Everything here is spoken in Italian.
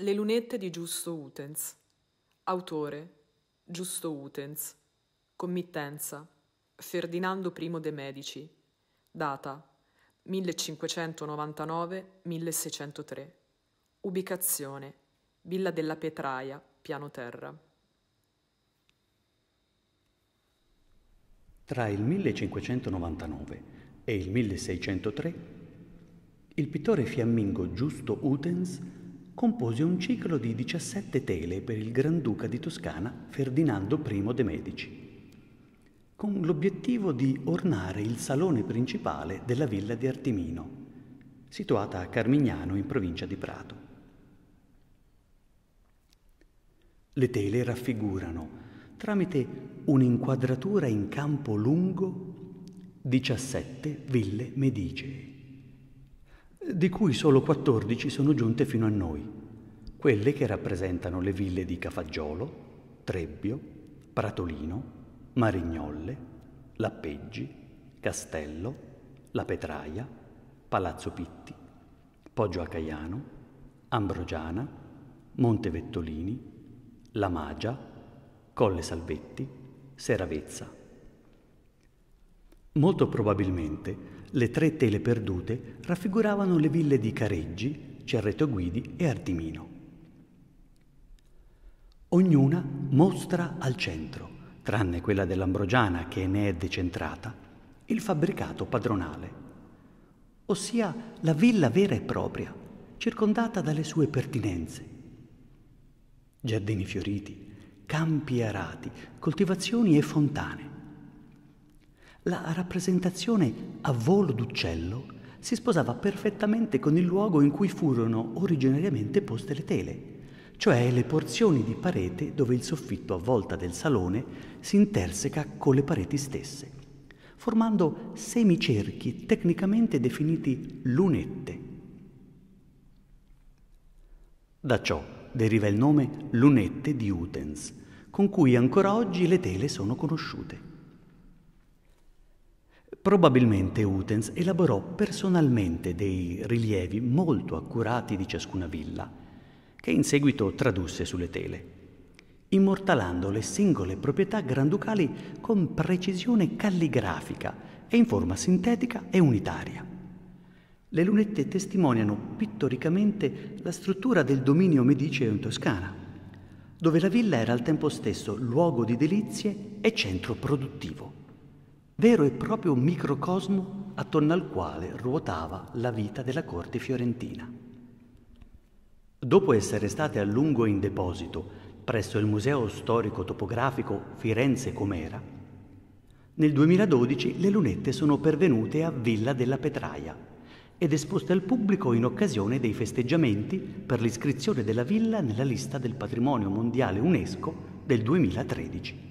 Le lunette di Giusto Utens. Autore Giusto Utens. Committenza Ferdinando I de' Medici. Data 1599-1603. Ubicazione Villa della Petraia, piano terra. Tra il 1599 e il 1603 il pittore fiammingo Giusto Utens compose un ciclo di 17 tele per il Granduca di Toscana Ferdinando I de' Medici, con l'obiettivo di ornare il salone principale della villa di Artimino, situata a Carmignano in provincia di Prato. Le tele raffigurano, tramite un'inquadratura in campo lungo, 17 ville medicee di cui solo 14 sono giunte fino a noi, quelle che rappresentano le ville di Cafaggiolo, Trebbio, Pratolino, Marignolle, Lappeggi, Castello, La Petraia, Palazzo Pitti, Poggio a Caiano, Ambrogiana, Monte Vettolini, La Magia, Colle Salvetti, Seravezza. Molto probabilmente le tre tele perdute raffiguravano le ville di Careggi, Cerreto Guidi e Artimino. Ognuna mostra al centro, tranne quella dell'Ambrogiana che ne è decentrata, il fabbricato padronale, ossia la villa vera e propria, circondata dalle sue pertinenze. Giardini fioriti, campi arati, coltivazioni e fontane la rappresentazione a volo d'uccello si sposava perfettamente con il luogo in cui furono originariamente poste le tele, cioè le porzioni di parete dove il soffitto a volta del salone si interseca con le pareti stesse, formando semicerchi tecnicamente definiti lunette. Da ciò deriva il nome lunette di Utens, con cui ancora oggi le tele sono conosciute. Probabilmente Utens elaborò personalmente dei rilievi molto accurati di ciascuna villa, che in seguito tradusse sulle tele, immortalando le singole proprietà granducali con precisione calligrafica e in forma sintetica e unitaria. Le lunette testimoniano pittoricamente la struttura del dominio mediceo in Toscana, dove la villa era al tempo stesso luogo di delizie e centro produttivo vero e proprio microcosmo attorno al quale ruotava la vita della corte fiorentina. Dopo essere state a lungo in deposito presso il Museo Storico Topografico Firenze Comera, nel 2012 le lunette sono pervenute a Villa della Petraia ed esposte al pubblico in occasione dei festeggiamenti per l'iscrizione della villa nella lista del patrimonio mondiale UNESCO del 2013.